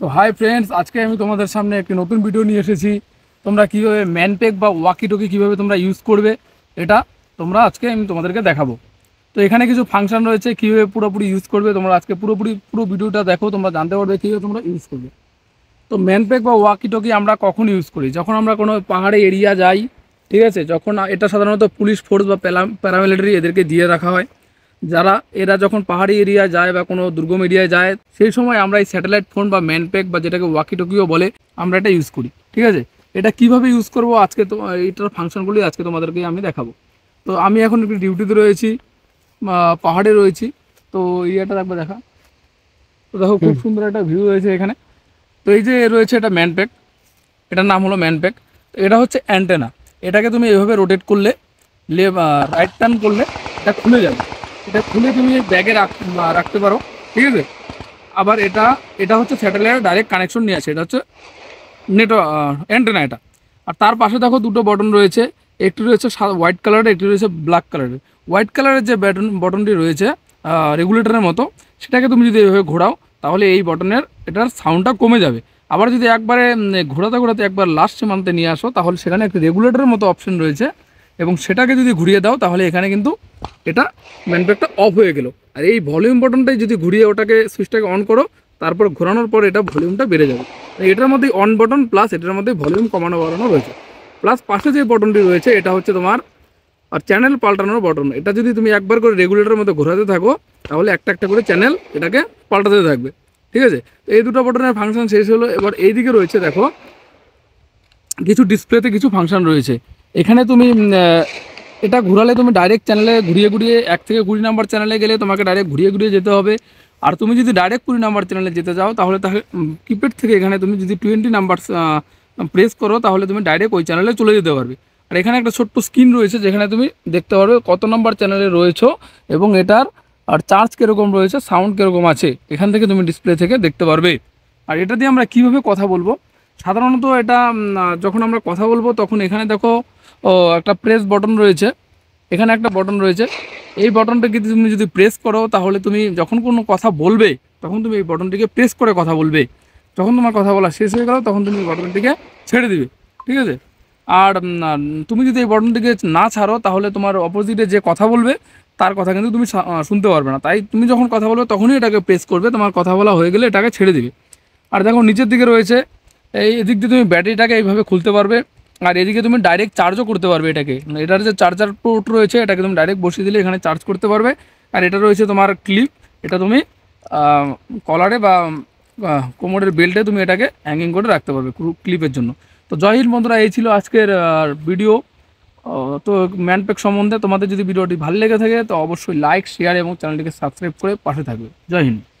তো hi friends আজকে আমি তোমাদের সামনে একটি নতুন ভিডিও নিয়ে এসেছি তোমরা কীভাবে ম্যানপ্যাক বা ওয়াকিটকি কীভাবে তোমরা ইউজ করবে এটা তোমরা আজকে আমি তোমাদেরকে দেখাবো তো এখানে কিছু ফাংশন রয়েছে কীভাবে পুরোপুরি ইউজ করবে তোমরা আজকে পুরোপুরি পুরো ভিডিওটা দেখো তোমরা জানতে পারবে কীভাবে তোমরা ইউজ করবে তো ম্যানপ্যাক বা ওয়াকিটকি আমরা কখন ইউজ করি যখন আমরা কোনো পাহাড়ে এরিয়া যাই ঠিক আছে যখন এটা সাধারণত পুলিশ ফোর্স বা প্যারামিলিটারি এদেরকে দিয়ে রাখা হয় যারা এরা যখন পাহাড়ি এরিয়ায় যায় বা কোনো দুর্গম এরিয়ায় যায় সেই সময় আমরা এই স্যাটেলাইট ফোন বা ম্যানপ্যাক বা যেটাকে ওয়াকিটকিও বলে আমরা এটা ইউজ করি ঠিক আছে এটা কিভাবে ইউজ করব আজকে তো এটার ফাংশনগুলি আজকে তোমাদেরকে আমি দেখাবো তো আমি এখন একটু ডিউটিতে রয়েছি পাহাড়ে রয়েছি তো এরিয়াটা দেখবো দেখা তো দেখো খুব সুন্দর একটা ভিউ রয়েছে এখানে তো এই যে রয়েছে এটা ম্যানপ্যাক এটার নাম হলো ম্যানপ্যাক এটা হচ্ছে অ্যান্টেনা এটাকে তুমি এভাবে রোটেট করলে লে রাইট টার্ন করলে এটা খুলে যাবে এটা খুলে তুমি ব্যাগে রাখতে পারো ঠিক আছে আবার এটা এটা হচ্ছে স্যাটেলাইট ডাইরেক্ট কানেকশন নিয়ে আছে এটা হচ্ছে নেটওয়ার্ক অ্যান্টেনা এটা আর তার পাশে দেখো দুটো বটন রয়েছে একটি রয়েছে হোয়াইট কালারের একটি রয়েছে ব্ল্যাক কালারের হোয়াইট কালারের যে ব্যাটন বটনটি রয়েছে রেগুলেটরের মতো সেটাকে তুমি যদি এভাবে ঘোরাও তাহলে এই বটনের এটার সাউন্ডটা কমে যাবে আবার যদি একবারে ঘোরাতে ঘোরাতে একবার লাস্ট মান্থে নিয়ে আসো তাহলে সেখানে একটি রেগুলেটরের মতো অপশন রয়েছে এবং সেটাকে যদি ঘুরিয়ে দাও তাহলে এখানে কিন্তু এটা ম্যানপ্যাকটা অফ হয়ে গেল আর এই ভলিউম বাটনটাই যদি ঘুরিয়ে ওটাকে সুইচটাকে অন করো তারপর ঘোরানোর পর এটা ভলিউমটা বেড়ে যাবে এটার মধ্যে অন বাটন প্লাস এটার মধ্যে ভলিউম কমানো বাড়ানো রয়েছে প্লাস পাশে যে বটনটি রয়েছে এটা হচ্ছে তোমার আর চ্যানেল পাল্টানোর বটন এটা যদি তুমি একবার করে রেগুলেটরের মধ্যে ঘোরাতে থাকো তাহলে একটা একটা করে চ্যানেল এটাকে পাল্টাতে থাকবে ঠিক আছে তো এই দুটো বটনের ফাংশন শেষ হলো এবার এই দিকে রয়েছে দেখো কিছু ডিসপ্লেতে কিছু ফাংশন রয়েছে এখানে তুমি এটা ঘুরালে তুমি ডাইরেক্ট চ্যানেলে ঘুরিয়ে ঘুরিয়ে এক থেকে কুড়ি নাম্বার চ্যানেলে গেলে তোমাকে ডাইরেক্ট ঘুরিয়ে ঘুরিয়ে যেতে হবে আর তুমি যদি ডাইরেক্ট কুড়ি নাম্বার চ্যানেলে যেতে যাও তাহলে তাকে কিপ্যাড থেকে এখানে তুমি যদি টোয়েন্টি নাম্বার প্রেস করো তাহলে তুমি ডাইরেক্ট ওই চ্যানেলে চলে যেতে পারবে আর এখানে একটা ছোট্ট স্ক্রিন রয়েছে যেখানে তুমি দেখতে পারবে কত নম্বর চ্যানেলে রয়েছে এবং এটার আর চার্জ কীরকম রয়েছে সাউন্ড কীরকম আছে এখান থেকে তুমি ডিসপ্লে থেকে দেখতে পারবে আর এটা দিয়ে আমরা কিভাবে কথা বলবো সাধারণত এটা যখন আমরা কথা বলবো তখন এখানে দেখো একটা প্রেস বটন রয়েছে এখানে একটা বটন রয়েছে এই বটনটাকে তুমি যদি প্রেস করো তাহলে তুমি যখন কোনো কথা বলবে তখন তুমি এই বটনটিকে প্রেস করে কথা বলবে যখন তোমার কথা বলা শেষ হয়ে গেল তখন তুমি বটনটিকে ছেড়ে দিবে ঠিক আছে আর তুমি যদি এই বটনটিকে না ছাড়ো তাহলে তোমার অপোজিটে যে কথা বলবে তার কথা কিন্তু তুমি শুনতে পারবে না তাই তুমি যখন কথা বলবে তখনই এটাকে প্রেস করবে তোমার কথা বলা হয়ে গেলে এটাকে ছেড়ে দিবে আর দেখো নিচের দিকে রয়েছে এই এদিক দিয়ে তুমি ব্যাটারিটাকে এইভাবে খুলতে পারবে আর এদিকে তুমি ডাইরেক্ট চার্জও করতে পারবে এটাকে এটার যে চার্জার পোর্ট রয়েছে এটাকে তুমি ডাইরেক্ট বসিয়ে দিলে এখানে চার্জ করতে পারবে আর এটা রয়েছে তোমার ক্লিপ এটা তুমি কলারে বা কোমরের বেল্টে তুমি এটাকে হ্যাঙ্গিং করে রাখতে পারবে ক্লিপের জন্য তো জয় হিন্দ বন্ধুরা এই ছিল আজকের ভিডিও তো ম্যানপ্যাক সম্বন্ধে তোমাদের যদি ভিডিওটি ভালো লেগে থাকে তো অবশ্যই লাইক শেয়ার এবং চ্যানেলটিকে সাবস্ক্রাইব করে পাশে থাকবে জয় হিন্দ